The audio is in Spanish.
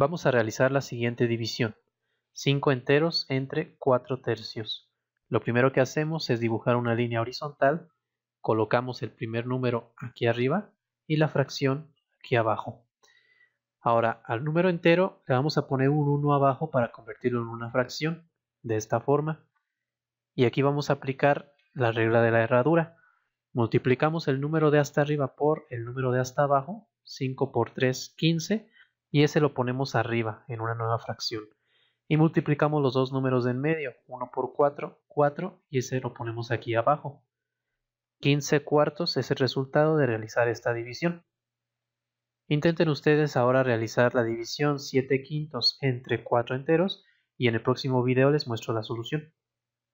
Vamos a realizar la siguiente división. 5 enteros entre 4 tercios. Lo primero que hacemos es dibujar una línea horizontal, colocamos el primer número aquí arriba y la fracción aquí abajo. Ahora al número entero le vamos a poner un 1 abajo para convertirlo en una fracción, de esta forma. Y aquí vamos a aplicar la regla de la herradura. Multiplicamos el número de hasta arriba por el número de hasta abajo, 5 por 3, 15, y ese lo ponemos arriba en una nueva fracción. Y multiplicamos los dos números de en medio, 1 por 4, 4, y ese lo ponemos aquí abajo. 15 cuartos es el resultado de realizar esta división. Intenten ustedes ahora realizar la división 7 quintos entre 4 enteros y en el próximo video les muestro la solución.